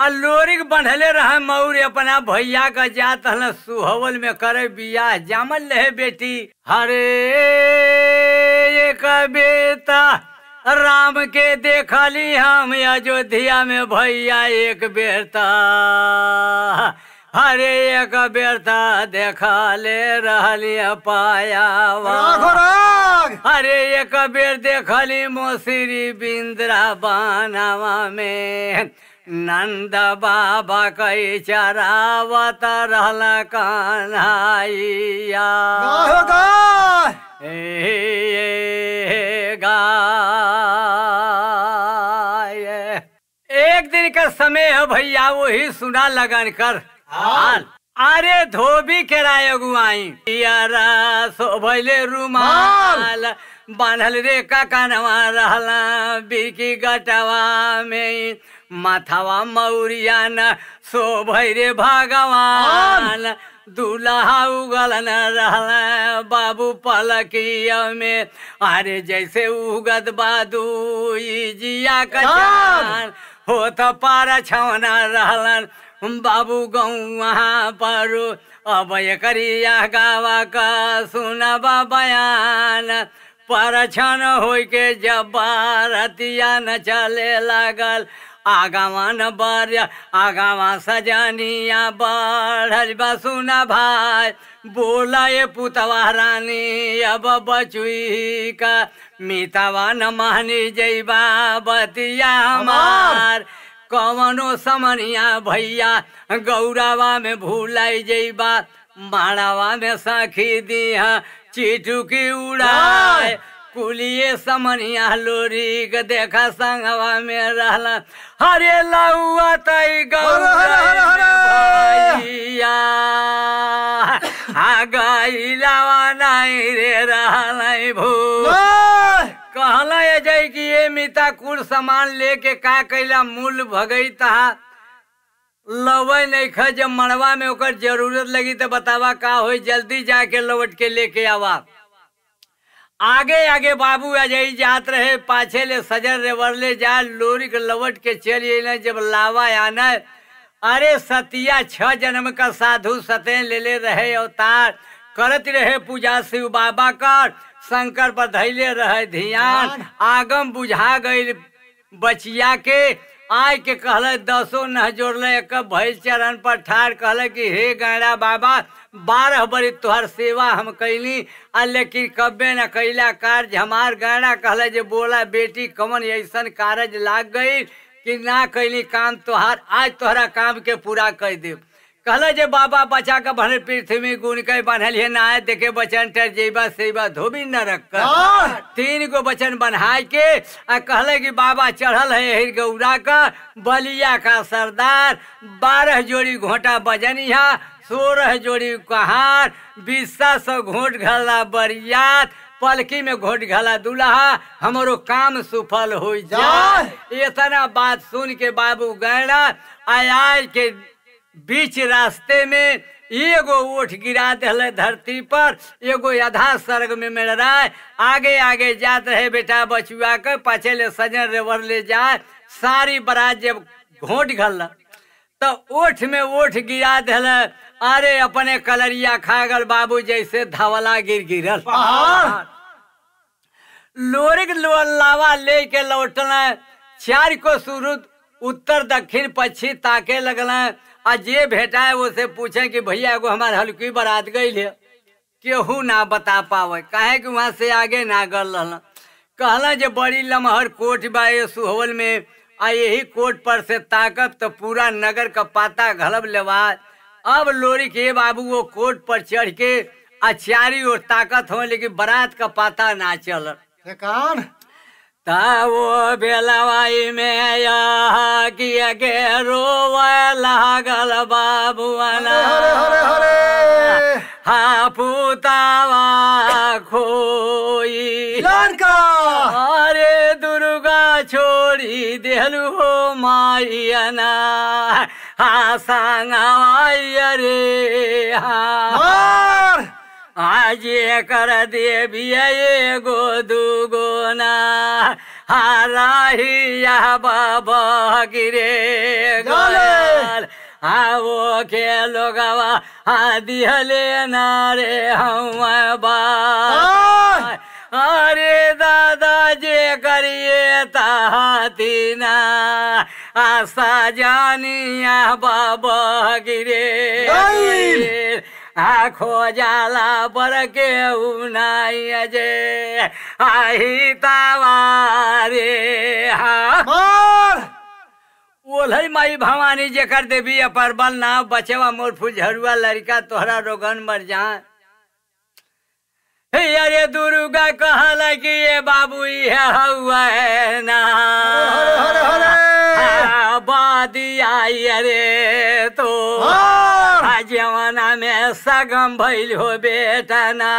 अलोरिक बंधले रह मऊर अपना भैया का जात हल सुहवल में करे बियाह जामल रहे बेटी हरे एक बेटा राम के देखली हम अयोध्या में भैया एक बेरता हरे एक बेरता देखा ले रही पाया हरे एक बेर देखली मोसीरी बिंद्रा बनावा में नंद बाबा कई चरावत रहल कन्हैया एक दिन का समय है भैया वही सुना लगन कर अरे हाँ। धोबी के रायगुआई यारा सोभले रुमाल हाँ। बांधल रे का कनवा रहला बिकी गटवा में माथावा मौरियान सो भैरे भगवान दूल्हा उगल न बाबू पलकिया में अरे जैसे उगत बादू जिया कचान तो पार छवना रहलन बाबू गौआ पर अब करिया गावा का सुनबा बयान हो के जब बारतिया न चले लागल आगावा न बारिया आगावा सजानिया बाढ़ सुना भाई बोला ये पुतवा रानी अब बचुई का मीतावा न मानी जैबा बतिया हमार कौनो समनिया भैया गौरावा में भूलाई जैबा माड़ावा में दिया चीटू चिटुकी उड़ाए कुलिए समनिया लोरी के देखा संगवा में रहला हरे लौआ तई गौरैया आ गई लावा नहीं रे रहलाई भू कहला अजय कि ये मिता कुल सामान लेके का कैला मूल भगई तहा लवे नहीं ख जब मड़वा में ओकर जरूरत लगी तो बतावा का हो जल्दी जाके लौट के लेके आवा आगे आगे बाबू अजय जात रहे पाछे ले सजर रे वरले जा लोरी के लवट के चल ये जब लावा आना अरे सतिया छह जन्म का साधु सते ले ले रहे अवतार करत रहे पूजा शिव बाबा कर शंकर पर धैले रहे ध्यान आगम बुझा गई बचिया के आय के कहल दसो न जोड़ल एक भैल चरण पर ठाड़ कहले कि हे गैड़ा बाबा बारह बरी तुहर सेवा हम कैली आ लेकिन कब्बे न कैला कार्य हमार गाड़ा कहला जे बोला बेटी कमन ऐसा कार्य लाग गई कि ना कैली काम तुहार आज तोहरा काम के पूरा कर दे कहला जे बाबा बचा के भर पृथ्वी गुण के बनलिए नाय देखे बचन टर जेबा सेबा धोबी न रख तीन गो बचन बनाए के आ कहले कि बाबा चढ़ल है हिर गौरा का बलिया का सरदार बारह जोड़ी घोटा बजनिया सोरह जोड़ी कहार बीसा सौ घोट घला बरियात पलकी में घोट घला दुल्हा हमारो काम सफल हो जाए इतना बात सुन के बाबू गैरा आय के बीच रास्ते में एगो ओठ गिरा दल धरती पर एगो आधा सर्ग में है आगे आगे जात रहे बेटा बचुआ के पाछे ले सजन रेवर ले जाए सारी बरात जब घोट घल तो ओठ में ओठ गिरा दिल अरे अपने कलरिया खागल बाबू जैसे धवला गिर गिरल लोरिक लावा ले के लौटल चार को सूरज उत्तर दक्षिण पश्चिम ताके लगल आ जे भेटा है उसे से पूछे कि भैया एगो हमारे हल्की बारात गई है केहू ना बता पावे कहे कि वहाँ से आगे ना गल रहा कहला जो बड़ी लमहर कोट बा सुहवल में आ यही कोट पर से ताकत तो पूरा नगर का पाता घलब लेवा अब लोरी के बाबू वो कोट पर चढ़ के अचारी और ताकत हो लेकिन बरात का पता ना चल वो बेलवाई में लागल बाबू हाँ पुतावा खोई अरे दुर्गा छोड़ी देलू हो अना हा रे हा आज कर दे बिया गो दू गो ना बाबा गिरे गोल के लोगवा आदि हले नारे हम बा अरे दादा जे करिए तातीना आशा जानिया बाबा गिरे आखो जाला पर के उनाई अजे आही तवारे हाँ ओलई माई भवानी जेकर देवी अपर बल ना बचेवा मोर फुझरुआ लड़का तोहरा रोगन मर जा अरे दुर्गा कहल कि ये बाबू हुआ है ना हरे हरे हरे हाँ, बादी आई अरे तो हाँ। जमाना में सगम भैल हो बेटना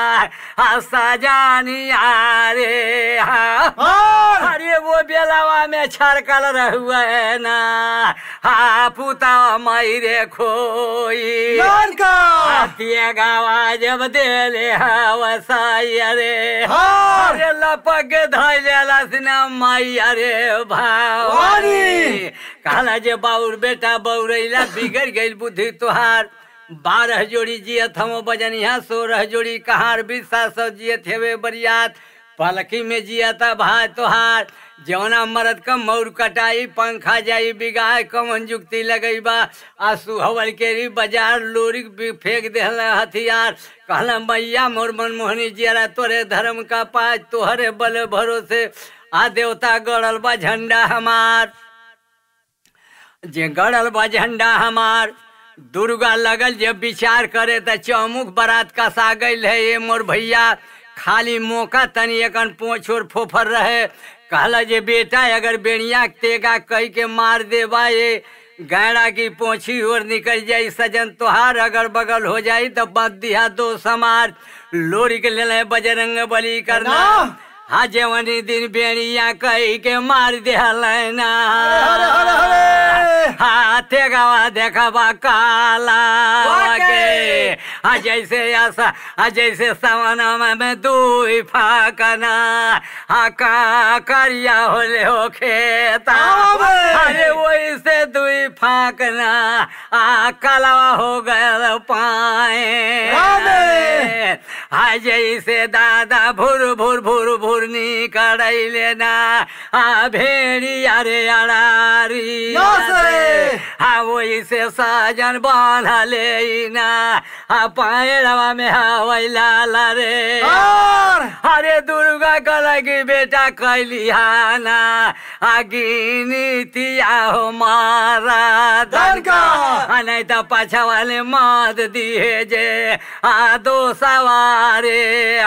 आ रे अरे वो बेलावा में छरकल रहुआ ना हा पुता रे खोई गावा जब दे हवसाई अरे अरे लपक धैले लसना माई अरे भावानी कहला जे बाउर बेटा बउरैला बिगड़ गई बुद्धि तुहार बारह जोड़ी जियत हम बजनिया सोलह जोड़ी कहार बिस्सा सौ जियत वे बरियात पलकी में था भाई तोहार जौना मरद का मौर कटाई पंखा जाई बिगाए कमन जुक्ति लगाई बा आ सुहवल के री बाजार लोरी फेंक दे हथियार कहला मैया मोर मनमोहनी जियरा तोरे धर्म का पाज तोहरे बल भरोसे आ देवता गड़ल बा झंडा हमार जे गड़ल बा झंडा हमार दुर्गा लगल जब विचार करे तो चौमुख बरात का सागल है ये मोर भैया खाली मौका तनी एक पोछोर फोफर रहे कहला जे बेटा अगर बेड़िया तेगा कह के मार देवा ये गैरा की पोछी और निकल जाई सजन तुहार अगर बगल हो जाए तो बद दिया दो समार लोरी के ले बजरंग बली करना हाँ जवनी दिन बेणिया कह के मार दिया लेना हाथेगवा देखा काला के जैसे ऐसा जैसे सवनम में दुई फाकना हाका करिया होले हो खेता अरे वैसे दुई फाकना आ कलवा हो गया पाए हा जैसे दादा भुर भुर भुर भुर निकड़े लेना आ भेड़ी अरे अड़ारी हवई से साजन बांधले ना पाए पायड़वा में हवई लाल रे अरे दुर्गा कला की बेटा कैलिहाना तिया हो मारा दनका नहीं तो पाछा वाले मात दिए जे आ दो सवारे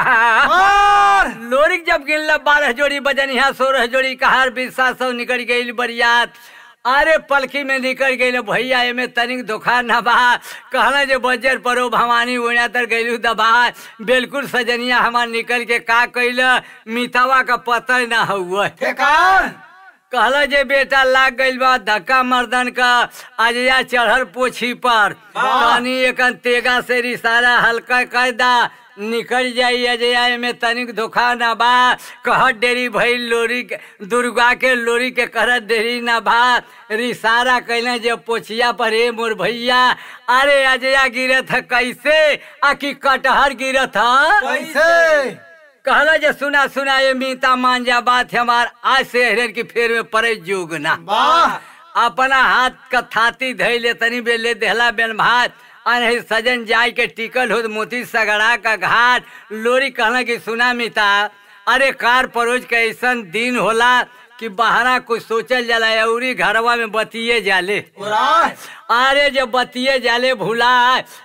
हाँ लोरिक जब गिनला बारह जोड़ी बजनिया सोलह जोड़ी कहार बिस्सा सब निकल गई बरियात अरे पलखी में निकल गई भैया एमे तनिक धोखा न बा कहना जो बजर परो भवानी ओना तर गु दबा बिल्कुल सजनिया हमार निकल के का कैल मितावा का पता न हुआ कहला जे बेटा लाग गई बा धक्का मर्दन का अजया चढ़ल पोछी पर पानी एक तेगा से रिसारा हल्का कर दा निकल जाई अजया में तनिक धोखा न बा कह डेरी भई लोरी के दुर्गा के लोरी के कहत डेरी न बा रिसारा कैले जे पोछिया पर हे मोर भैया अरे अजया गिरत है कैसे आ आकी कटहर गिरत है कैसे कहला जे सुना सुना ये मीता मान जा बात हमार आज से हरेर की फेर में पड़े जोगना अपना हाथ का थाती धैले तनी बेले देहला बेन भात अनहि सजन जाय के टिकल हो मोती सगड़ा का घाट लोरी कहला कि सुना मिता अरे कार परोज के ऐसा दिन होला कि बहरा कुछ सोचल जाला अवरी घरवा में बतिये जाले अरे जब बतिये जाले भूला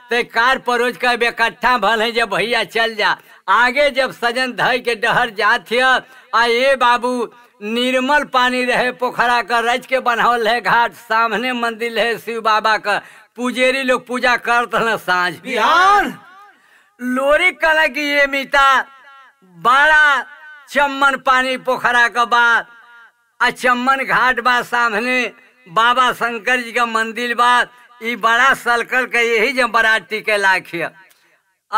तो कार परोज का इकट्ठा भल है जब भैया चल जा आगे जब सजन धय के डहर जात आ ये बाबू निर्मल पानी रहे पोखरा का रच के बनावल है घाट सामने मंदिर है शिव बाबा का पुजेरी लोग पूजा करते साँझ बिहार लोरी कल की ये मिता बड़ा चम्मन पानी पोखरा का बाद अचम्मन घाट बा सामने बाबा शंकर जी का मंदिर बाद ये बड़ा सलकल के यही जब बराती के लाखिया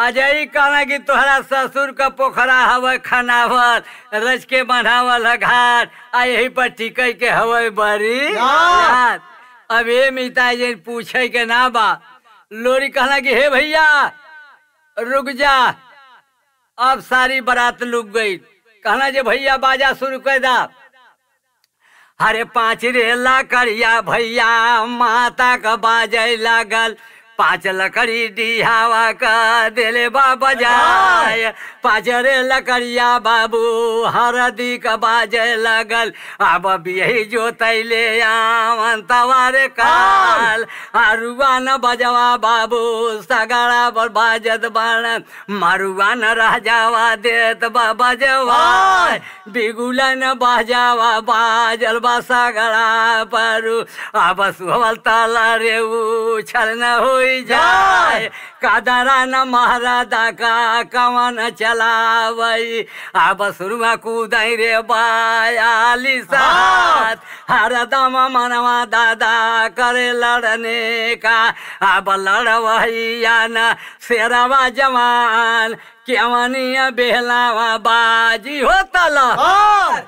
अजय कहना कि तुहरा ससुर का पोखरा हव खनावल रच के बनावल घाट आ यही पर टिकई के हवे बड़ी अब ये मिता पूछे के ना बा लोरी कहना कि हे भैया रुक जा अब सारी बारात लुक गई कहना जे भैया बाजा शुरू कर दा अरे पाँच रेला करिया भैया माता का बाजे लागल पाँच लकड़ी दिहावा का दिले बाबा जाय अच्छा। पाँच रे लकड़िया बाबू हरदी का बाजे लगल अब यही जोतैले आवन तवार काल अरुआ हाँ। न बजवा बाबू सगड़ा पर बाजत बन मरुआ न रह जावा देत बजवा बिगुल हाँ। बिगुलन बजावा बाजल बा सगड़ा पर अब सुहल तला रे उछल न हुई जाए कदराना महाराजा का कवन चलावई अब सुरमा कूद रे बायाली oh! हर हरदम मनवा दादा करे लड़ने का अब लड़वैया न शेरवा जवान केवनिया बेहलावा बाजी तल oh!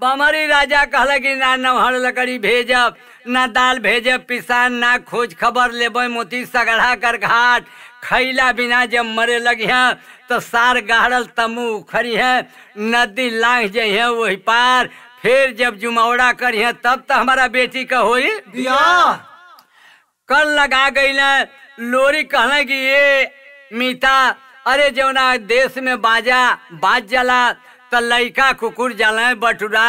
बमरी राजा कहल कि ना नमहर लकड़ी भेजब ना दाल भेजे पिसान ना खोज खबर लेब मोती सगड़ा कर घाट खैला बिना जब मरे लगिया तो सार गाड़ल तमु उखरी है नदी लांघ जइहे वही पार फिर जब जुमौड़ा है तब तो हमारा बेटी का हो कल लगा गई लोरी कहले की ये मीता अरे जो ना देश में बाजा बाज जला तो लड़का कुकुर जल बटुरा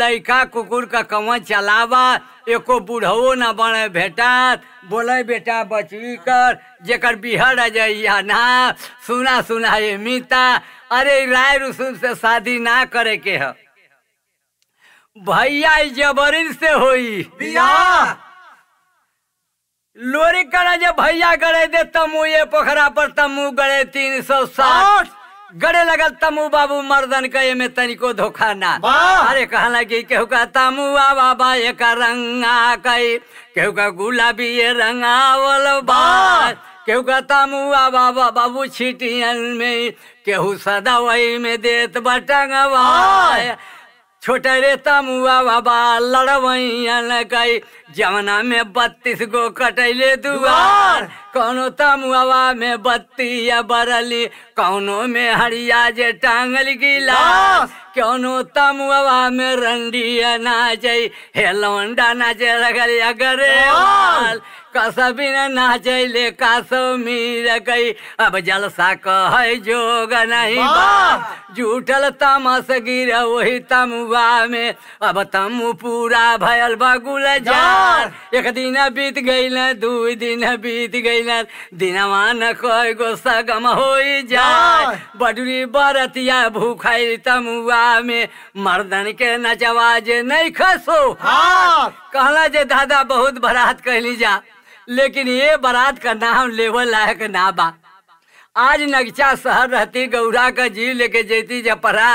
लड़का कुकुर का कवन चलावत एको बुढ़ो न बने भेटत बोले बेटा बचवी कर जेकर आ अजैया ना सुना सुना ये मीता अरे राय रसूल से शादी ना करे के है भैया जबरिन से होई लोरी करा जब भैया गड़े दे तमु ये पोखरा पर तमु गड़े तीन सौ साठ गड़े लगल तमु बाबू मर्दन के में तनिको धोखा ना अरे कहा लगी केहू का तमु बाबा एक रंगा कई केहू का गुलाबी रंगावल बा केहू का तमु बाबा बाबू छिटियन में केहू सदा वही में देत बटंग छोटे रे तमुआ बाबा लड़वैयन कई जमना में बत्तीस गो कटैले दुआर कौनो तमुआ में बत्ती या बरली कौनो में हरिया जे टांगल गिला कौनो तमुआ में रंडी नाच हेलौंडा नाच लगल अगरे कसबिन नाच ले कासो मीर गई अब जलसा कह जोग नहीं झूठल तमस गिर वही तमुआ में अब तमु पूरा भयल बगुल जा यार एक दिन बीत गई ना दू दिन बीत गई ना दिनवा न कोई गोसा गम हो जाए बडुरी बरतिया भूखाई तमुआ में मर्दन के नचवाज नहीं खसो कहला जे दादा बहुत बरात कहली जा लेकिन ये बरात का नाम लेवल लायक ना बा आज नगचा शहर रहती गौरा का जी लेके जेती जब पढ़ा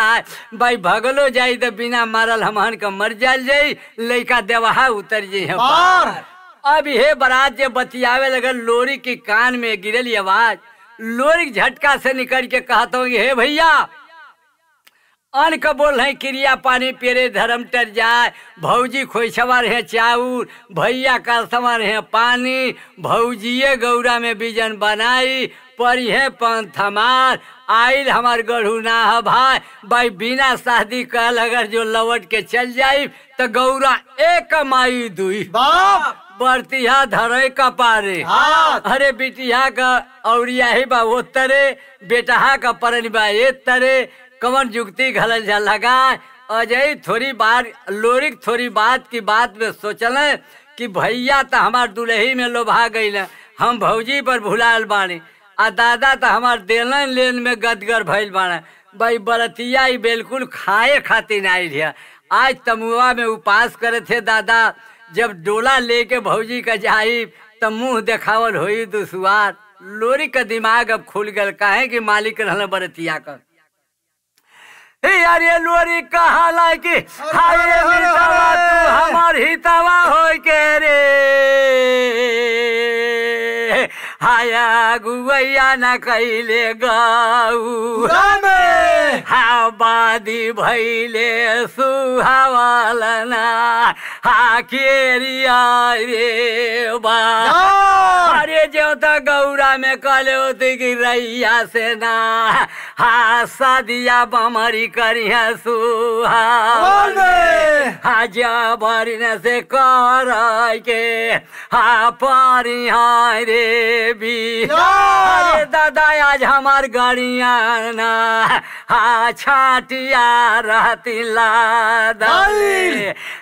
भाई भगलो जाई तो बिना मारल हमहन का मर जाल जाई लड़का देवाहा उतर जाई अब ये बरात जे बतियावे लगल लोरी के कान में गिरल आवाज लोरी झटका से निकल के कहता हूँ हे भैया अन का बोल है क्रिया पानी पेरे धर्म टर जाए भौजी खोसवार है चाऊर भैया का है पानी भौजिए गौरा में बीजन बनाई परिहे पंथमान आइल हमार गढ़ू ना भाई भाई बिना शादी कल अगर जो लवट के चल जाई तो गौरा एक माई दुई बाप बरतिहा धरे कपारे अरे बिटिया का और यही बा वो तरे बेटा का परन बा ये तरे कवन जुगती घल जा लगा अजय थोड़ी बार लोरिक थोड़ी बात की बात में सोचल कि भैया तो हमार दुलही में लोभा गई हम भौजी पर भुलाल बानी आ दादा तो हमार देलन लेन में गदगर भइल बाड़े भाई बरतिया ही बिल्कुल खाए खातिर आई रहा आज तमुआ में उपास करे थे दादा जब डोला लेके भौजी का जाई तो मुंह देखावल होई दुसुआर लोरी का दिमाग अब खुल गल काहे कि मालिक रहना बरतिया का ये लोरी कहा कि हमार हितावा हो के रे हाया गुवैया न कैले गऊ हादी भैले सुहावलना हा केरिया रे बा अरे ज्योता गौरा में कलो गिरैया से ना हा सदिया बमरी करिया सुहा हा जबरी से कर के हा पारी रे भी अरे दादा आज हमार गाड़िया ना हा छाटिया रहती लादा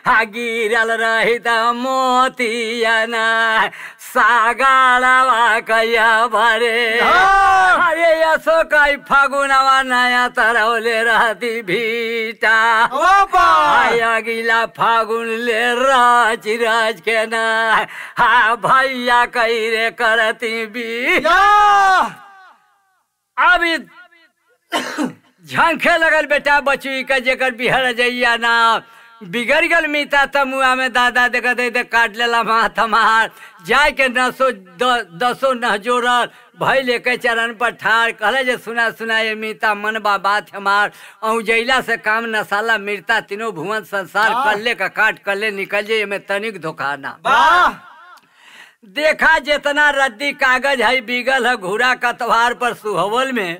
हा गिरल रही त मोतिया ना सागाड़वा कैया भरे हाँ! अरे यशो कई फगुनवा नया तरौले रहती भीटा अगिला फागुन ले रज रज के ना हा भैया कई रे करती भी अभी झंखे लगल बेटा बचुई का जेकर बिहार जइया ना बिगड़ गल मीता मुआ में दादा देखा दे दे काट लेला माथ हमार जाय के नसो दसो न जोड़ल भई लेके चरण पर ठार कहले जे सुना सुना ये मीता मन बा बात हमार औ जैला से काम नसाला मिर्ता तीनों भुवन संसार कल्ले का काट कल्ले निकल जे में तनिक धोखा ना वाह देखा जितना रद्दी कागज है बिगल है घूरा कतवार पर सुहवल में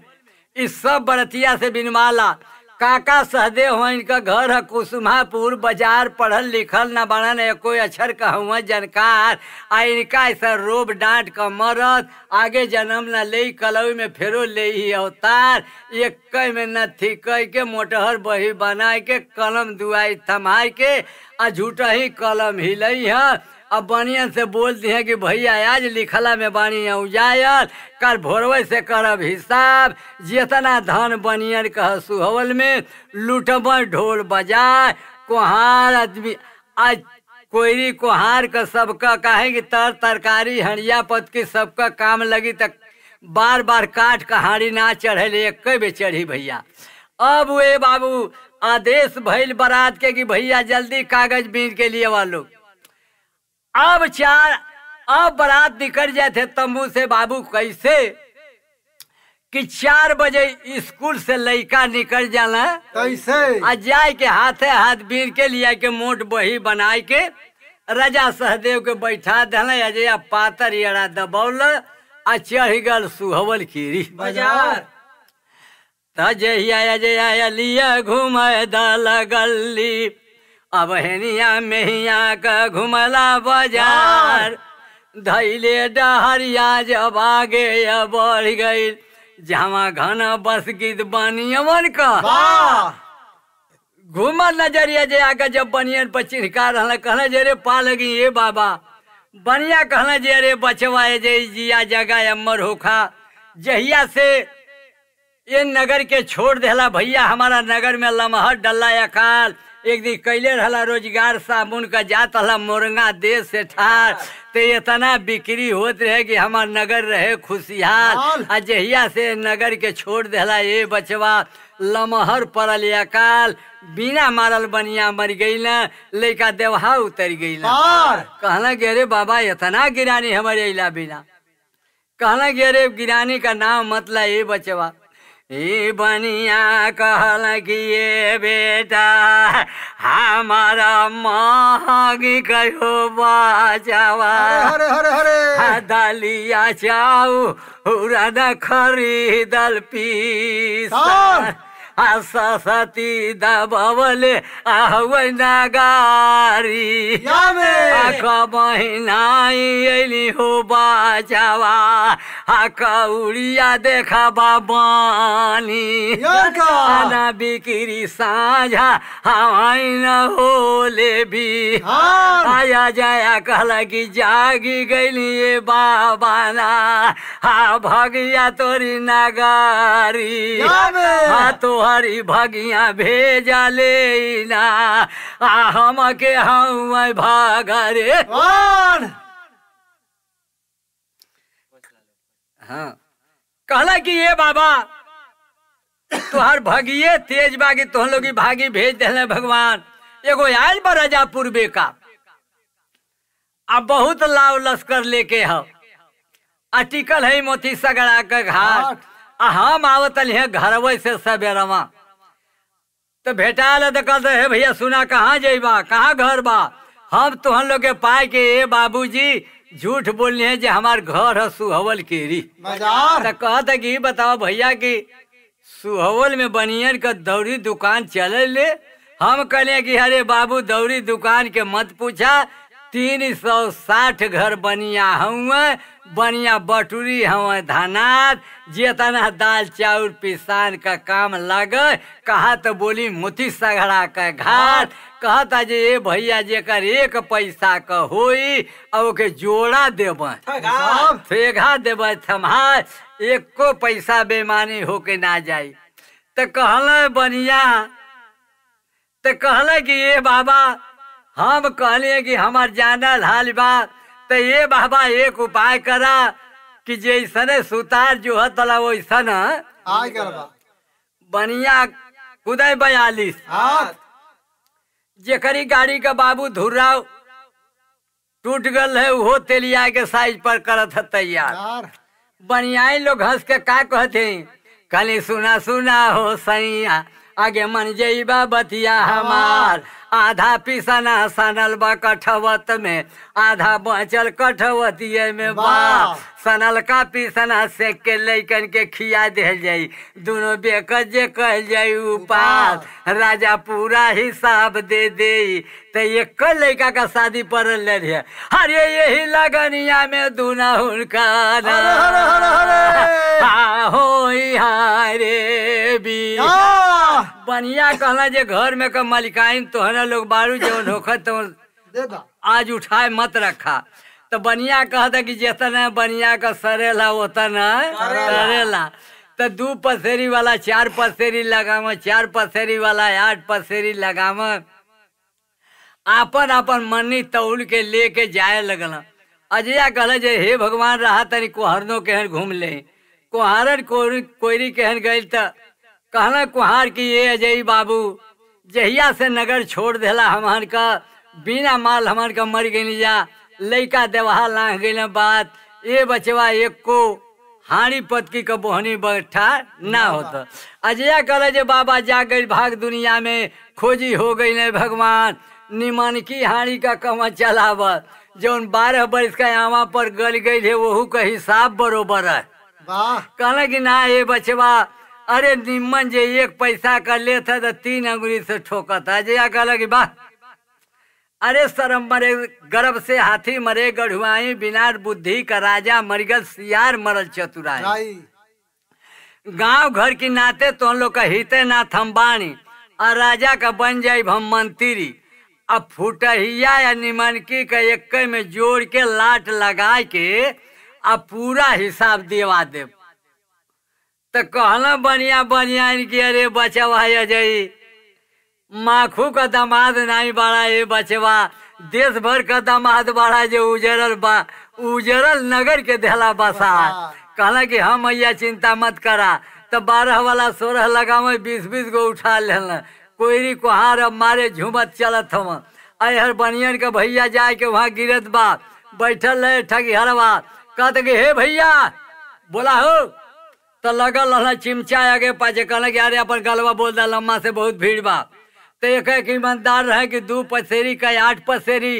इस सब बरतिया से बिनवाला काका सहदे हो इनका घर है कुसुमापुर बाजार पढ़ल लिखल न बनन कोई अक्षर हुआ जनकार आ इनका ऐसा रोब डांट का मरत आगे जन्म न ले कलऊ में फेरो ले ही अवतार एक में न थी कह के मोटहर बही बना के कलम दुआई थमाए के आ झूठ ही कलम हिलई है अब बनियन से बोलती हैं कि भैया आज लिखला में बानी हूँ जायल कल भोरवे से करब हिसाब जितना धन बनियन कह सुहवल में लुटब ढोल बजाय कुहार आदमी आज कोयरी कुहार का सबका काहे तर तरकारी हड़िया पत की सबका काम लगी तक बार बार काट कहाड़ी ना चढ़े एक बे चढ़ी भैया अब वे बाबू आदेश भैल बरात के कि भैया जल्दी कागज बीन के लिए वालों अब चार अब बारात निकल जाए थे तम्बू से बाबू कैसे कि चार बजे स्कूल से लड़का निकल जाना कैसे आ जाए के हाथे हाथ बीर के लिया के मोट बही बना के राजा सहदेव के बैठा देना अजय पातर यरा दबौल आ चढ़ गल सुहवल खीरी बाजार तजहिया अजय लिया घूम दल गली अब हेनिया मेहिया का घुमला बाजार हाँ। धैले डहरिया जब आगे बढ़ गई जहाँ घना बस गीत बनिए मन का घूम नजरिया जे आगे जब बनियन पर चिन्हका रहा कहना जे रे पा लगी ये बाबा बनिया कहना जे रे बचवा जे जिया जगह अमर होखा जहिया से ये नगर के छोड़ दिला भैया हमारा नगर में लमहर डल्ला अकाल एक दिन कैले रहा रोजगार साबुन का जात हला मोरंगा देश से ठार ते इतना बिक्री होत रहे कि हमार नगर रहे खुशहाल आ जहिया से नगर के छोड़ देला ये बचवा लमहर पड़ल अकाल बिना मारल बनिया मर गईल लैका देवहा उतर गईल कहना कि अरे बाबा इतना गिरानी हमारे अला बिना कहना कि अरे गिरानी का नाम मतलब ये बचवा ई बनिया कहल कि ये बेटा हमारा मांग कहो बाजावा हरे हरे हरे दलिया चाऊ उड़ा खरीदल पीस सती दबले आ नगारी महीनाइली हो बाजावा आ कौड़िया देखबा बानी ना बिक्री साझा हवाई न हो ले हाँ। आया जाया कहल की जाग गई बाबा ना हा भगिया तोरी नगारी तो तोहरी भगिया भेजा ले हम के हम भाग रे हाँ कहला कि ये बाबा तोहर भगिए तेज बागी तोहन लोग भागी भेज दिले भगवान एगो आयल बा राजापुर का आ बहुत लाव लश्कर लेके हो अटिकल है मोती सगड़ा का घाट हम आवतल है घरवे से सवेरवा तो ले तो कहते भैया सुना कहाँ जेबा कहाँ घर बा हम तुहन लोग के पाए के ए बाबूजी झूठ बोलने है जे हमार घर है सुहवल केरी तो कहते कि बताओ भैया की सुहवल में बनियन का दौरी दुकान चल ले हम कहें कि अरे बाबू दौरी दुकान के मत पूछा तीन सौ साठ घर बनिया हुए बनिया बटुरी हुए धनात जितना दाल चाउर पिसान का काम लगे कहा तो बोली मोती सगड़ा का घाट कहता जे ये भैया जेकर एक पैसा का होई और के जोड़ा देब फेघा देब थमा एको पैसा बेमानी होके ना जाई तो कहल बनिया तो कहल कि ये बाबा हम कहलिए कि हमार जानल हाल बा तो ये बाबा एक उपाय करा कि जैसने सुतार जो है तला वैसन बनिया कुदय बयालीस जेकरी गाड़ी का बाबू धुर्राव टूट गल है वो तेलिया के साइज पर करत है तैयार बनियाई लोग हंस के का कहते कली सुना सुना हो सैया आगे मन जेबा बतिया हाँ। हमार आधा पिसना सनल बा कठवत में आधा बचल कठवतिये में बा सनल का पिसना से के लैकन के खिया दे जाई दोनों बेकज जे कह जाई उपास राजा पूरा हिसाब दे दे तो एक लड़का का शादी ले रहे अरे यही लगनिया में दूना हुनका बनिया कहना जे घर में का मालिकाइन तोहरा लोग बारू जो होखत तो आज उठाए मत रखा तो बनिया कहता कि जितना बनिया का सरेला उतना सरेला तो दू पसेरी वाला चार पसेरी लगाम चार पसेरी वाला आठ पसेरी लगाम आपन आपन मनी तौल के लेके जाए लगल अजया कहल जे हे भगवान रहा तरी कोहरनो केहन घूम ले कोहरन कोरी केहन गई तो कहना कुहार की ये अजय बाबू जहिया से नगर छोड़ दिला हमार का बिना माल हमार का मर गई जा लैका देवहा लाह गई बात ये बचवा एक को हाड़ी पतकी का बोहनी बैठा ना होता अजया कल जे बाबा जा गई भाग दुनिया में खोजी हो गई नहीं भगवान निमन की हाड़ी का कमा चलाव जौन बारह बरस का आवा पर गल गई है वह का हिसाब बरोबर है कहना कि ना ये बचवा अरे निम्मन जे एक पैसा का ले था तो तीन अंगुली से ठोका है जे कहला लगी बा अरे शरम मरे गर्भ से हाथी मरे गढ़ुआई बिना बुद्धि का राजा मरगल सियार मरल चतुराई गांव घर की नाते तो हम लोग का हिते नाथ हम और राजा का बन जाये हम मंत्री अब फुटहिया या निमनकी का एक में जोड़ के लाट लगा के अब पूरा हिसाब देवा देव तो कहना बनिया बनिया इनकी अरे बचवा अजय माखू का दमाद नहीं बड़ा ये बचवा देश भर का दमाद बड़ा जो उजरल बा उजरल नगर के देला बसा कहला कि हम मैया चिंता मत करा तो बारह वाला सोलह लगाम बीस बीस गो उठा लेना कोयरी कुहार अब मारे झूमत चलत हम हर बनियन के भैया जाए के वहाँ गिरत बा बैठल है ठगी हरवा कहते हे भैया बोला हो तो लगल रहा चिमचा आगे पाचे कहल यार अपन पर गलवा बोल दिया लम्मा से बहुत भीड़ बा तो एक एक ईमानदार रहे कि दू पसेरी का आठ पसेरी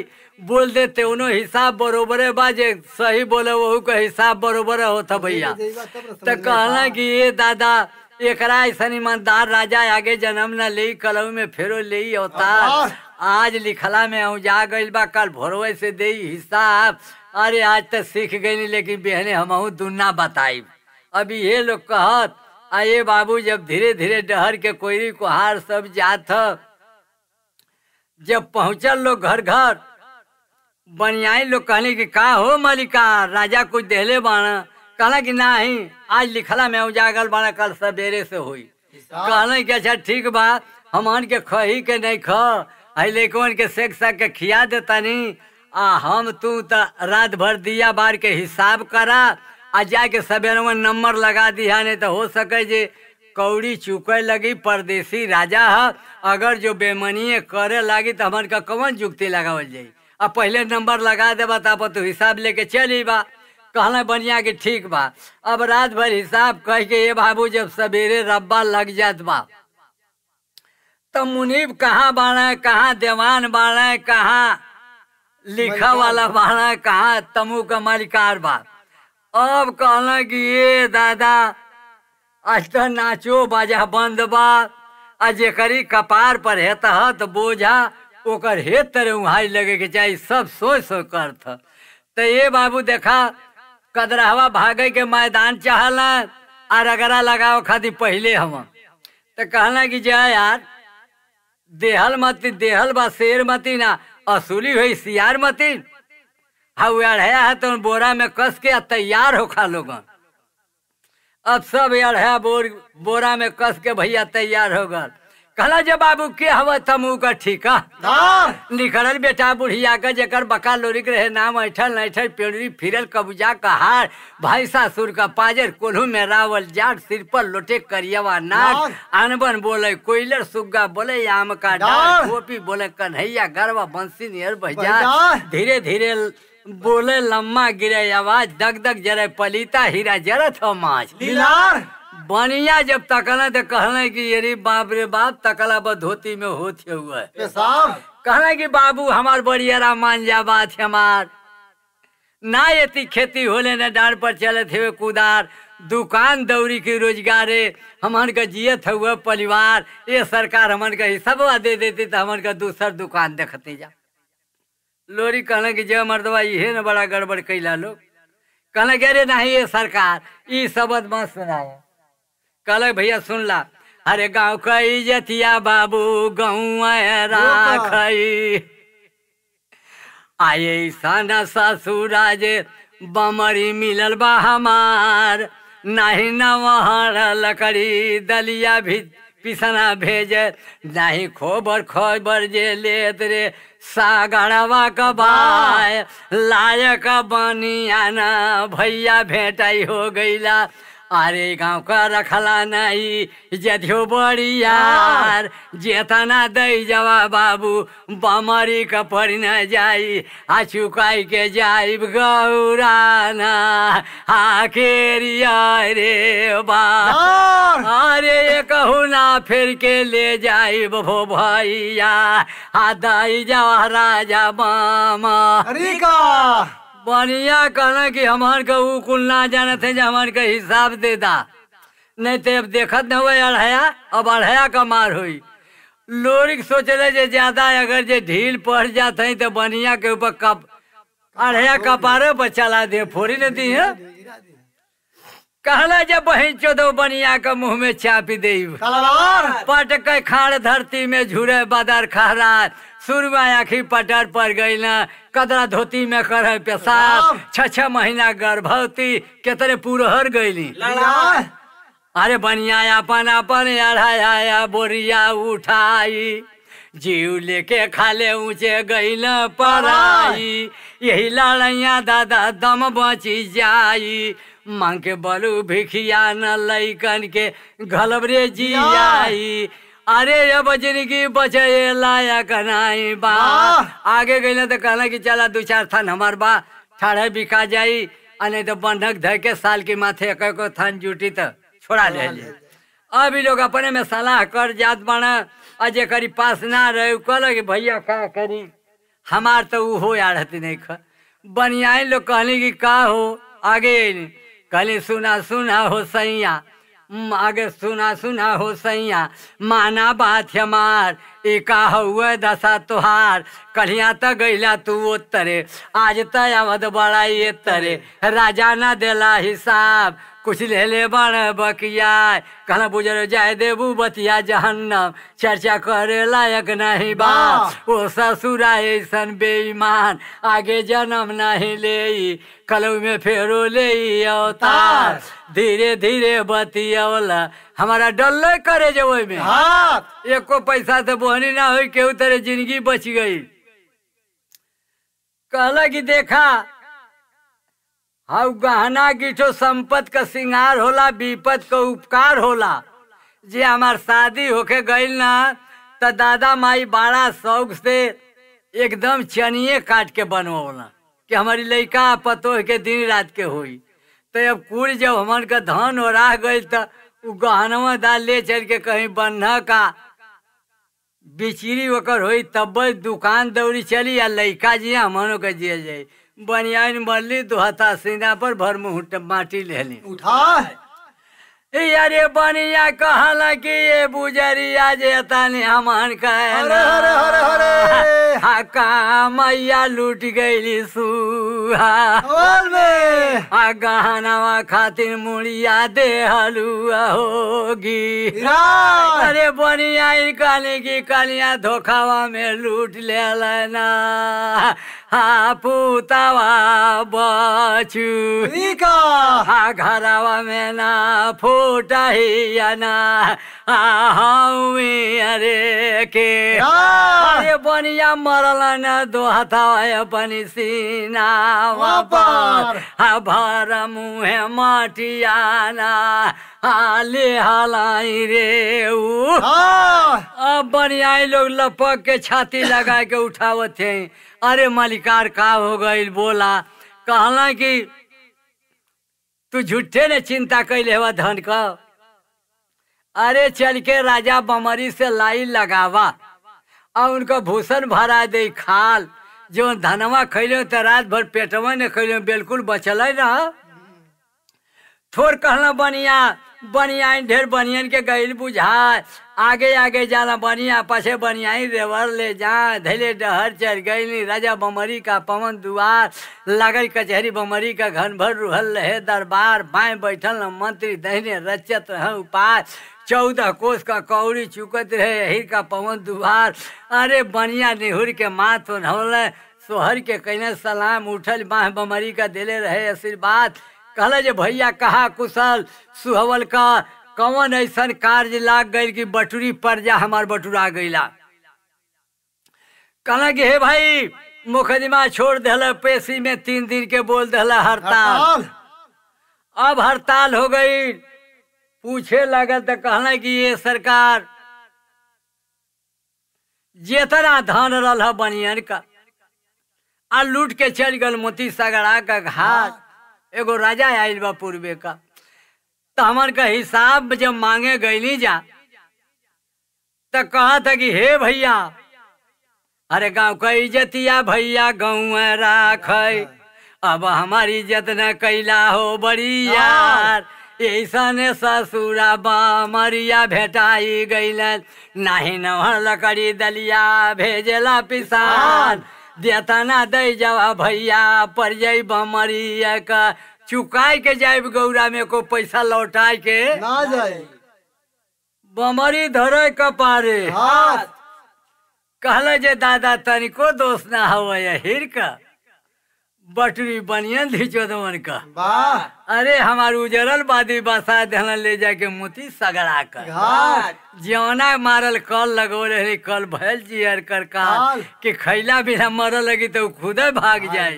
बोल देते उन्हों हिसाब बरोबरे बा जे सही बोले वह का हिसाब बरोबर होता भैया तो कहना कि ये दादा एकरा ऐसा ईमानदार राजा आगे जन्म न ले कल में फेरो ले होता आज लिखला में अँ जा गई बा कल भोरवे से दे हिसाब अरे आज तो सीख गई लेकिन बहने हम दुन्ना बताई अभी ये लोग कहत आ ये बाबू जब धीरे धीरे डहर के कोयरी कुहार सब जात जब पहुंचल लोग घर घर बनियाई लोग कहने की का हो मलिका राजा कुछ देले बाना कहला कि नाही आज लिखला में उजागल बाना कल सवेरे से हुई कहने की अच्छा ठीक बा हमन के खही के नहीं ख आई लेकिन के सेक सक के खिया देता नहीं आ हम तू तो रात भर दिया बार के हिसाब करा आ जाके में नंबर लगा दिया नहीं तो हो सके जे कौड़ी चुके लगी परदेसी राजा है अगर जो बेमनिये करे लगी तो हमारे का कौन जुक्ति लगावल जाई आ पहले नंबर लगा देबा तब तू तो हिसाब लेके चल बा कहल बनिया के ठीक बा अब रात भर हिसाब कह के ये बाबू जब सवेरे रब्बा लग जात बा तो मुनीब कहाँ बाड़ा कहाँ देवान बाड़ा कहाँ लिखा वाला बाड़ा कहाँ तमू का मालिकार बा अब कहला कि ये दादा आज तो नाचो बाजा बंद बा आ जेकरी कपार पर हेत हत बोझा ओकर हे तरह उहाई लगे के चाहिए सब सोच सोच कर था तो ये बाबू देखा कदरहवा भागे के मैदान चाहला आ रगड़ा लगाओ खातिर पहले हम तो कहला कि जा यार देहल मती देहल बा शेर मती ना असूली हुई सियार मती अढ़या हाँ, हाँ, तो बोरा में कस के तैयार हो खा लोगन अब सब अढ़या बोर बोरा में कस के भैया तैयार हो गल कहला जे बाबू के हवा तमू का ठीक हाँ? निकलल बेटा बुढ़िया का जकर बका लोरिक रहे नाम ऐठल ऐठल पेड़ी फिरल कबूजा का हार भाई सासुर का पाजर कोल्हू में रावल जाट सिर पर लोटे करियवा नाग अनबन बोले कोयलर सुग्गा बोले आम का डाल गोपी बोले कन्हैया गरवा बंसी नियर भैया धीरे धीरे बोले लम्मा गिरे आवाज दग दग जरे पलीता हीरा जरत हो माछ लीलार बनिया जब तकला तो कहना की ये बाप रे बाप तकला ब धोती में होते हुए कहना की बाबू हमार बढ़िया मान जा बात हमार ना ये खेती होले ना डांड पर चले थे कुदार दुकान दौरी की रोजगारे हमार का जियत हुआ परिवार ये सरकार हमार का हिसाब दे देती तो हमार का दूसर दुकान देखते जा लोरी कहने की जय मर्दवा ये न बड़ा गड़बड़ कैला लोग कहने के अरे नहीं ये सरकार ये शब्द मत सुनाए कल भैया सुन ला अरे गाँव कई जतिया बाबू गऊ राख आये साना ससुरा जे बमरी मिलल बा हमार नहीं वहाँ लकड़ी दलिया भी पिसना भेजे नहीं खोबर खोबर जे लेत रे सागरवा बाय लायक आना भैया भेटाई हो गईला अरे गाँव का रखला नहीं जदियो बड़ी यार जेतना दई जवा बाबू बमरी का पड़ न जाई आ चुकाई के जाइब गौराना आखिर रे बा अरे ये कहू ना फिर के ले जाइब भो भैया आ दाई जावा राजा मामा अरे का बनिया कहना की हमार के ऊ कुल ना जानत है जो हमार के हिसाब दे दा नहीं तो अब देखत न हुआ अढ़या अब अढ़या का मार हुई लोरिक सोच रहे जे ज्यादा अगर जे ढील पड़ जाते है तो बनिया के ऊपर कप अढ़या कपारे पर चला दे फोरी न दी है कहला जब बहन चौदह बनिया के मुंह में चापी दे पटक खाड़ धरती में झूरे बदर खहरा सुरमा आखी पटर पर गई कदरा धोती में कर पेशाब छ छ महीना गर्भवती केतरे पुरहर गईली अरे बनिया अपन अपन अढ़ाया बोरिया उठाई जीव लेके खाले ऊंचे न पराई यही लड़ैया दादा दम बची जाई मांग के बलू भिखिया न लैकन के घलबरे जी आई अरे अब बजरगी बचे लायक नाई बा आगे गई तो कहना कि चला दो चार थान हमार बा ठाड़े बिका जाई अने तो बंधक धर के साल के माथे एक को थान जुटी तो छोड़ा ले ले अभी लोग अपने में सलाह कर जात बना और करी पास ना रहे कल कि भैया का करी हमार तो ऊ हो यार नहीं खा बनियाई लोग कहने कि का हो आगे नहीं कले सुना सुना हो सैया आगे सुना सुना हो सैया माना बात हमार एका हुआ दशा तुहार कलिया त गैला तू वो आज तमद बड़ा ये तरे राजा ना देला हिसाब कुछ ले ले बड़ बकिया कहना बुजर जाए देबू बतिया जहन्नम चर्चा करे लायक नहीं बा हाँ। ओ ससुरा ऐसन बेईमान आगे जन्म नहीं ले कल में फेरो ले अवतार हाँ। धीरे धीरे बतियावला हमारा डल करे जो में हाँ। एक को पैसा से बोहनी ना हो केहू तेरे जिंदगी बच गई कहला की देखा हाँ गहना गिठो संपत का सिंगार होला विपत का उपकार होला जे हमार शादी होके गई ना तो दादा माई बड़ा शौक से एकदम चनिए काट के बनवला कि हमारी लड़का पतोह के दिन रात के हुई तो अब कुल जब हमार का धन और रह गई तो वो गहनवा दाल ले चल के कहीं बन्हा का बिचिरी वकर हुई तब दुकान दौड़ी चली या लड़का जी हमनों का जिया जाई बनियान मल्ली दुहता सीना पर भर मुहूर्त माटी ले ली उठा अरे बनिया कहला कि ये बुजरिया जे तानी हमान का अरे अरे अरे अरे का मैया लूट गई सुहा आ गहनावा खातिर मुड़िया दे हलुआ होगी अरे बनिया काली की कलिया धोखावा में लूट ले लेना हा पुतावा बचू हा घरावा में ना फूटा ही ना अरे के अरे बनिया मरल न दो हथाए बनी सीना भर मुहे माटियाना आले हलाई रे ऊ अब बनिया लोग लपक के छाती लगा के उठावत थे अरे मलिकार का हो गई बोला कहला कि तू झूठे ने चिंता कैले हुआ धन का अरे चल के राजा बमरी से लाई लगावा और उनको भूषण भरा दे खाल जो धनवा खेलो तो रात भर पेटवा ने खैलो बिल्कुल बचल रह थोड़ कहना बनिया बनिया ढेर बनियन के गैल बुझा आगे आगे जाना बनिया पछे बनिया रेवर ले जा धैले डहर चल गई राजा बमरी का पवन दुआर लगल कचहरी बमरी का घन भर रुहल रहे दरबार बाएं बैठल मंत्री दहने रचत रह उपाय चौदह कोस का कौड़ी चुकत रहे अहिर का पवन दुभार अरे बनिया निहुर के माथ धोल सोहर के कहने सलाम उठल बाह बमरी का दिले रहे आशीर्वाद कहल जे भैया कहा कुशल सुहवल का कौन ऐसा कार्य लाग गए कि बटुरी पर जा हमार बटुरा गईला कहल गे हे भाई मुकदमा छोड़ दिल पेशी में तीन दिन के बोल दल हड़ताल अब हड़ताल हो गई पूछे लगल तो कहना कि ये सरकार जितना धन रहा बनियन का आ लूट के चल गल मोती सगड़ा का घाट एगो राजा आयल बा पूर्वे का तो हमार का हिसाब जब मांगे गईली जा तो कहा था कि हे भैया अरे गाँव का इज्जतिया भैया गाँव राख अब हमारी इज्जत न कैला हो बड़ी हाँ। यार ऐसन ससुरा बा भेटाई गैल नाही नहर लकड़ी दलिया भेजेला पिसान देतना दे जवा भैया पर जैब मरिया का चुकाए के जाब गौरा में को पैसा लौटाए के ना जाए बमरी धरे कपारे हाथ कहले जे दादा तनिको दोष ना हो हिर का बटरी बनियन चौदवन का अरे हमारे उजरल बादी बसा धन ले जाके मोती सगड़ा कर जियोना मारल कल लगो रहे कल भैल जियर कर का कि खैला बिना मरल लगी तो खुदे भाग जाए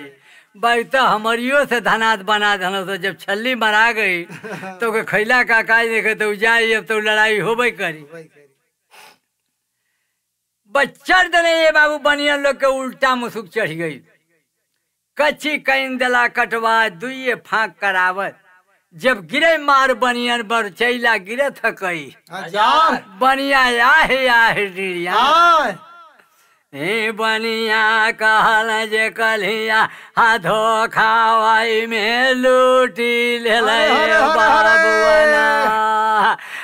भाई तो हमारियो से धनात बना धन तो जब छल्ली मरा गई तो के खैला का काज देखे तो जाए अब तो लड़ाई होबे करी बच्चर दे बाबू बनियन लोग के उल्टा मुसुक चढ़ गई कच्ची कइंदला कटवा दुई फाक करावत जब गिरे मार बनियन बर चैला गिरे थकई अच्छा। बनिया आहे आहे डिरिया हे बनिया कहल जे कलिया हाथो खावाई में लूटी ले बाबू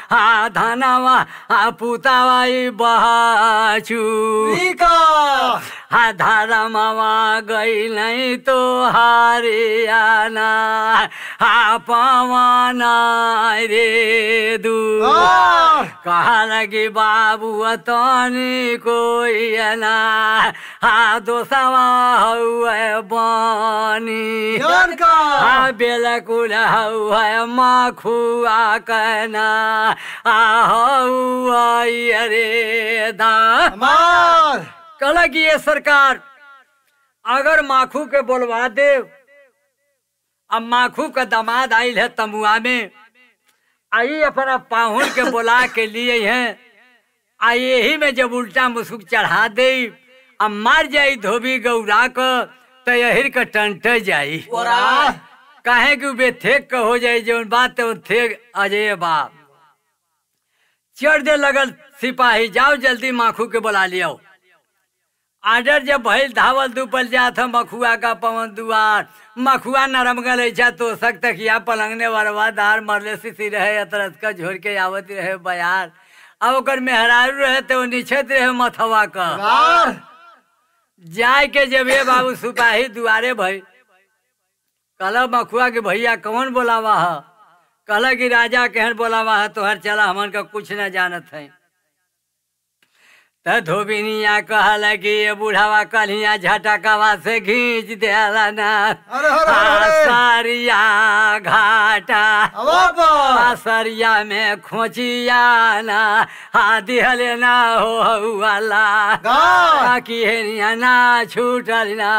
आ धानावा आ पुतावाई बहाछु आ धारा मावा गई नहीं तो हरियाना आ पवाना रे दू कहा लगी बाबू तनी कोई ना हा दोसवा हौए बनी आ बेलकुल हौए माखुआ कना आओ आई अरे दामार ये सरकार अगर माखू के बोलवा दे अब माखू का दामाद आई है तमुआ में आई अपना पाहुन के बोला के लिए है आ यही में जब उल्टा मुसुक चढ़ा दे अब मार जाई धोबी गौरा को तो यही का टंट जाई कहे की वे थे हो जाए जो बात थे अजय बाप चढ़ दे लगल सिपाही जाओ जल्दी माखू के बुला लियो आर्डर जब भैल धावल दुपल जात हम मखुआ का पवन दुआर मखुआ नरम गल तो सक तकिया पलंगने वरवा दार मरले सिसी रहे अतरस का झोर के आवत रहे बयार अब ओकर मेहरारू रहे तो निछत रहे मथवा का जाय के जब ये बाबू सिपाही दुआरे भई कल मखुआ के भैया कौन बोलावा है कल कि राजा केहन बोलावा है तोहर चला हमन का कुछ न जानत है त धोबिनिया कहल कि ये बूढ़ावा कलिया झटकवा से घींच देला सरिया घाटा सरिया में खोचिया ना हा ना हो वाला ना छूटल ना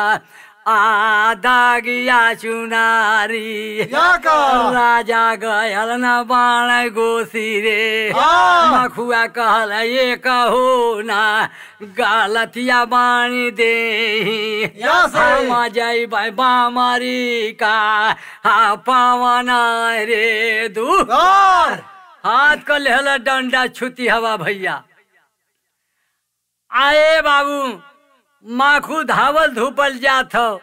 गया चुनारी राजा गयल न बाण गोसी रे मखुआ कहल ये कहो न गलतिया बाणी दे जय बामरी का हा पावन रे दू हाथ कल लेहल डंडा छुती हवा भैया आए बाबू माखू धावल धूपल जात हो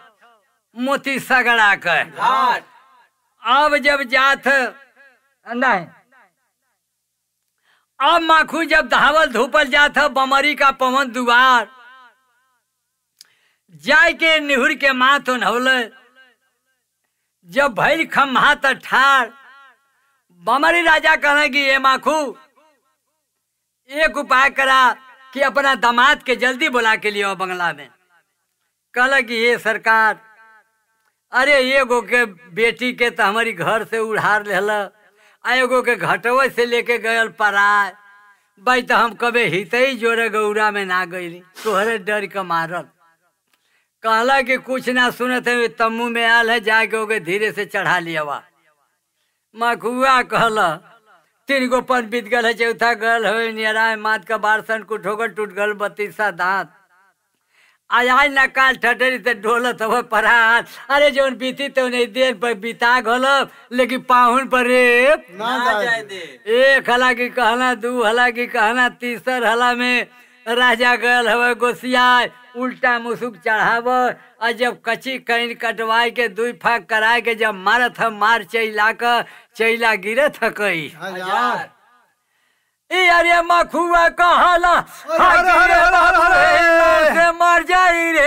मोती सगड़ा कर अब जब जात नहीं अब माखू जब धावल धूपल जात हो बमरी का पवन दुआर जाय के निहुर के माथ होल जब भैल खम्हा ठार बमरी राजा कहेगी ये माखू एक उपाय करा कि अपना दामाद के जल्दी बुला के लियो बंगला में कल कि ये सरकार अरे एगो के बेटी के तो हमारी घर से उधार लेल एगो के घटवे से लेके गयल पराय भाई तो हम कबे हित ही जोड़े गौरा में ना गई तोहरे डर के मारल कहला कि कुछ ना सुनत है तम्मू में आल है जाके धीरे से चढ़ा लिया माँ कहला तीन गो पन बीत गल है चौथा गल हो नियराय मात का बारसन कुछ होकर टूट गल बत्तीसा दांत आजाय नकाल ठटरी से ढोलत हो परात अरे जोन बीती तो नहीं देर पर बिता घोलब लेकिन पाहुन पर रेप ना, जाए दे एक हला की कहना दू हला की कहना तीसर हला में राजा गल हवे गोसियाय उल्टा मुसुक चढ़ाव और जब कची कैन कटवाए के दुई फाक कराए के जब मारत ह मार चैला क चैला गिरे ह ए हाँ अरे मखुआ कहला हरे हरे हरे हरे मर जाई रे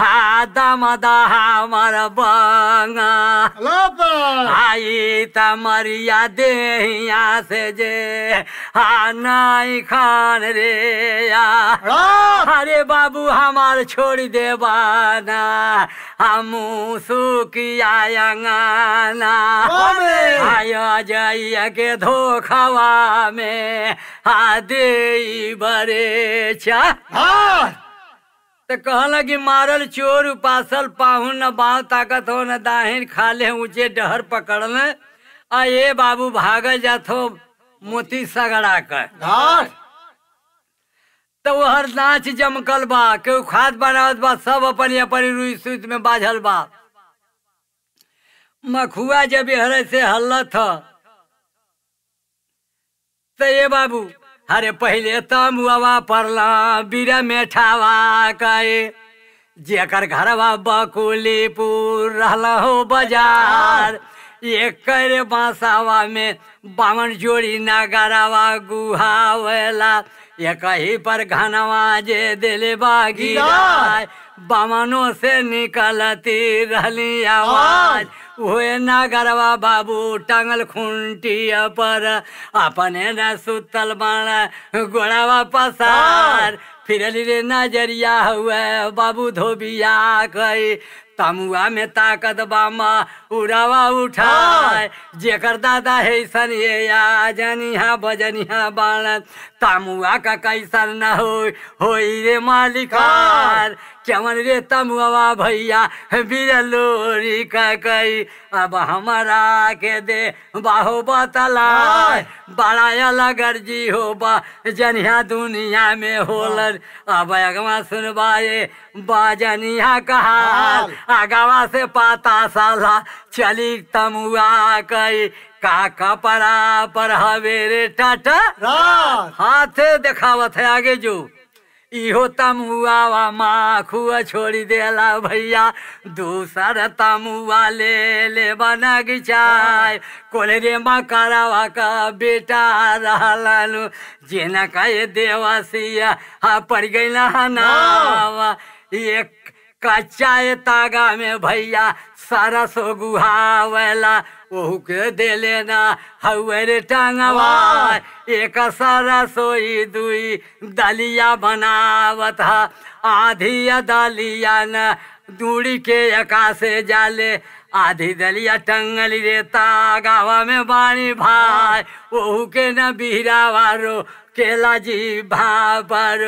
हादमदा हमर बंगा आई तमरिया देहिया से जे हानाई खान रे अरे बाबू हमार छोड़ देवाना हमू सुकिया अंगाना आयो जइया के धोखवा में आ दे बरे चा तो कहल कि मारल चोर उपासल पाहुन न बाह ताकत हो न दाहिन खाले ऊँचे ऊंचे डहर पकड़ल आ ये बाबू भागल जात हो मोती सगड़ा कर तो वह नाच जमकल बा के खाद बनावत बा सब अपनी अपनी रुई सुत में बाझल बा मखुआ जब हरे से हल्ला था तो ये बाबू अरे पहले तो मुआवा पड़ला बीर मेठावा कहे जेकर घरवा बकुलीपुर हो बाजार एक बासावा में बावन जोड़ी नगरवा वेला एक ही पर घनवा जे दिल बागी बामनों से निकलती रहली आवाज हुए ना बाबू टांगल खूंटी पर अपने न सुतल बण गोड़ावा पसार हाँ। फिर रे नजरिया हुए बाबू धोबिया कई तमुआ में ताकत बामा उड़ावा उठाए हाँ। जेकर दादा है सन ये जनिया बजनिहा बाण तमुआ का कैसन न हो, हो रे मालिकार हाँ। चमन रे तमुआ भैया बिरलोरी कई अब हमारा के दे बाहो बतला बड़ा अलग अर्जी हो बा जनिया दुनिया में होलर अब अगवा सुनवाए बाजनिया कहा अगवा से पाता साला चली तमुआ कई काका परा पर हवेरे टाटा हाथ देखावत है आगे जो इहो तमुआ वा माखुआ छोड़ी देला भैया दूसर तमुआ ले ले बनग चाय कोलरे मकरवा का बेटा रहलन जिनका ये देवासिया हा पड़ गई नहनावा एक कच्चा तागा में भैया सरसो गुहावला के दिले ना हउर टांगवा एक सोई दुई दलिया बनावत हा आधी दलिया न दूड़ी के आकाशे जाले आधी दलिया टंगल रेता गावा में बानी भाई ओहू के न बिहरा वारो केला जी भापर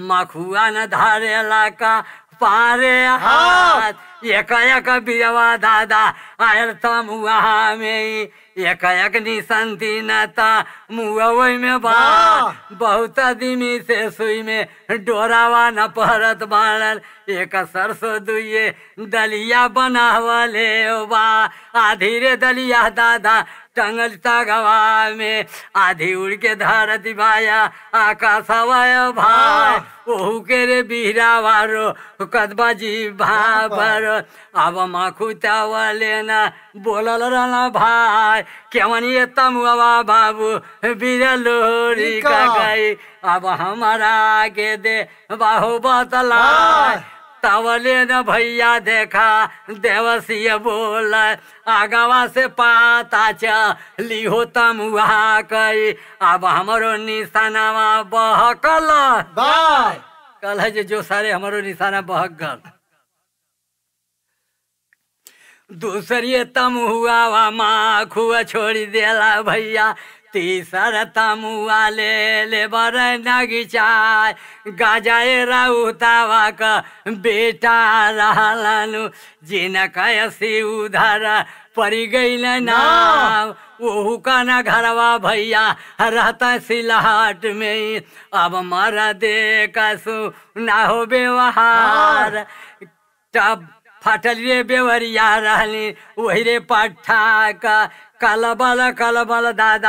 मखुआ न धारे का पारे हाँ। हाथ एक एक बियावा दादा आयरता मुआ में एक एक निशंति नता मुआ में बा हाँ। बहुत आदमी से सुई में डोरावा न पहरत बाड़ल एक सरसों दुए दलिया बनावले बा आधीरे दलिया दादा टंगलता गवा में आधी उड़ के धरती माया वाय भाई हाँ। ओहू के रे बिहरा वारो कदबा जी भर अब हाँ, हाँ। माखू तावा लेना बोलल रहना भाई केवनी बाबा बाबू बिरलोरी का गई अब हमारा के दे बाहू बतला तवले न भैया देखा देवसीय बोल आगवा से पाता चली हो तमुहा कई अब हमारो निशानावा बहकल कल है जो सारे हमारो निशाना बहक गल दूसरी तम हुआ वा माँ खुआ छोड़ी देला भैया तीसर तमुआ ले ले बर नगिचाय गजाय रउतावा का बेटा रहलनु जिनका शिव उधर पड़ी गई नाव ओहू का ना घरवा भैया रहता सिलहट में अब मर दे कसु ना हो व्यवहार हाँ। तब फटलिए बेवरिया रहली वही रे पट्ठा का ಕಲಬಲ ಕಲಬಲ ದಾದ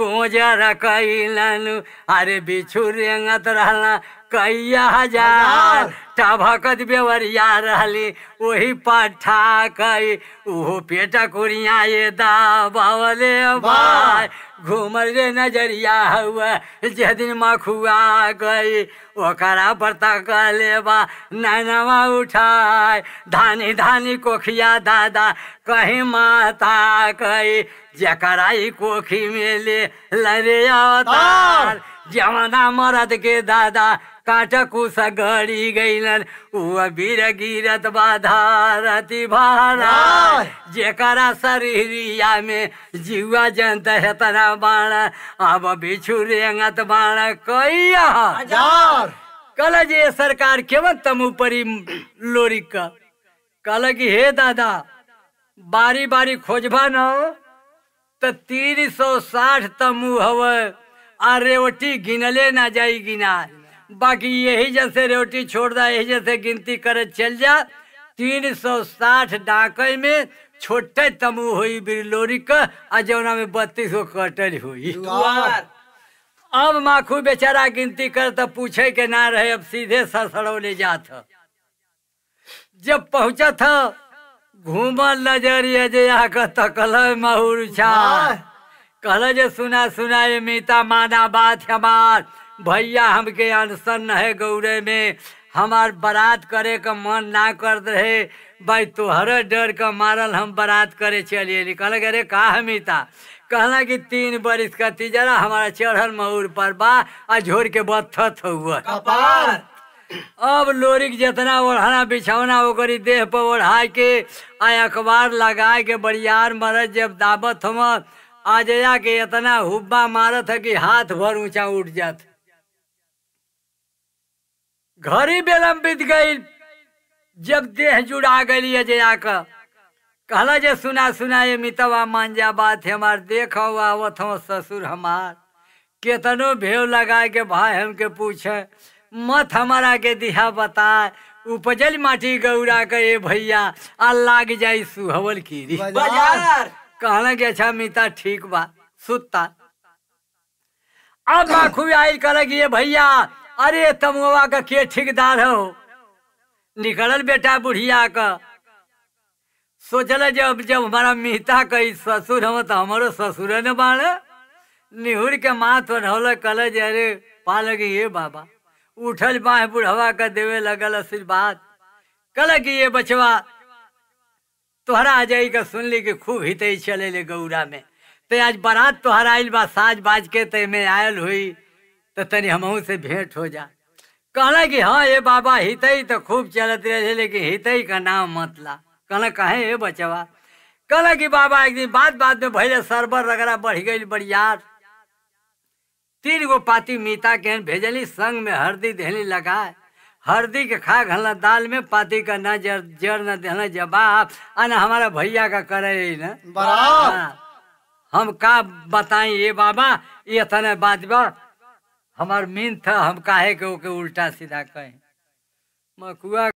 ಗೋಜರ ಕೈಲನು ಅರೆ ಬಿಛುರ್ಯಂಗತ रहला कैया हजार पट्टा भकत बेवरिया रही वही पट्टा कई ओहो पेटा कुरिया ये दावले भाई घूमल रे नजरिया हुआ जे दिन मखुआ गई ओकरा बरता तकले बा नैनवा उठाए धानी धानी कोखिया दादा कहीं माता कही जकराई कोखी में ले लरे अवतार जमाना मरद के दादा काटकू सगड़ी गईलन उह बीर गिरत बाधारती भारा जेकरा शरीरिया में जीवा जंत हेतना बाण अब बिछू रेंगत बाण कैया कल जे सरकार केवल तम ऊपरी लोरी का कल की हे दादा बारी बारी खोजबा न तीन सौ साठ तमु हवा आ रेवटी गिनले ना जाई गिना बाकी यही जैसे रेवटी छोड़ दा यही जैसे गिनती कर चल जा तीन सौ साठ डाकई में छोटे तमु हुई बिरलोरी का अजौना में बत्तीस गो कटल हुई अब माखू बेचारा गिनती कर तो पूछे के ना रहे अब सीधे ससड़ो ले जात जब पहुंचा था घूम नजर ये जे आकर तकल माहूर छा कहलो सुना सुना ये मीता माना बात हमार भैया हमके अनसन है गौरे में हमार बारात करे का मन ना कर रहे भाई तोहरे डर का मारल हम बारात करे चलिए कहल अरे का हमीता कहला कि तीन बरिस का तीजरा हमारा चढ़ल मऊर पर बा आ झोर के बत्थत हुआ अब लोरी के जितना ओढ़ना बिछौना ओकरी देह पर ओढ़ा के आ अखबार लगाए के बरियार मरद जब दावत हमर आज या के इतना हुब्बा मारत है कि हाथ भर ऊंचा उठ जात घर ही बेलम बीत गई जब देह जुड़ा गई अजया का कहला जे सुना सुना ये मितवा मान जा बात है हमार देख आवत हो ससुर हमार केतनो भेव लगा के भाई हमके पूछे मत हमारा के दिहा बता उपजल माटी गौरा के भैया आ लाग जाई सुहवल की बाजार कहना के अच्छा मीता ठीक बा सुता अब आखू आयल करेगी ये भैया अरे तम बाबा का के ठेकेदार हो निकलल बेटा बुढ़िया का सोचल जब जब हमारा मीता का ससुर हो तो हमारो ससुर न बाड़े निहुर के माथ ढोल कल अरे पाल लगे ये बाबा उठल बाह बुढ़वा का देवे लगल आशीर्वाद कल कि ये बचवा तोहरा आ जाएगा सुन ली कि खूब हित चले ले गौरा में तो आज बारात तोहरा आयल बा साज बाज के ते में आयल हुई तो तनि हमहू से भेंट हो जा कहला कि हाँ ये बाबा हितई तो खूब चलत रहे लेकिन हित का नाम मतला कहा कहे बचवा कहा कि बाबा एक दिन बात बात में भैया सरबर रगड़ा बढ़ गई बरियार तीन गो पाती मीता के भेजली संग में हरदी दहली लगाए हरदी के खा घल दाल में पाती का ना जर जर न देना जवाब आना हमारा भैया का करे ना बराबर हाँ। हम का बताएं ये बाबा ये इतने बात बा हमार मीन था हम काहे के उल्टा सीधा कहे मकुआ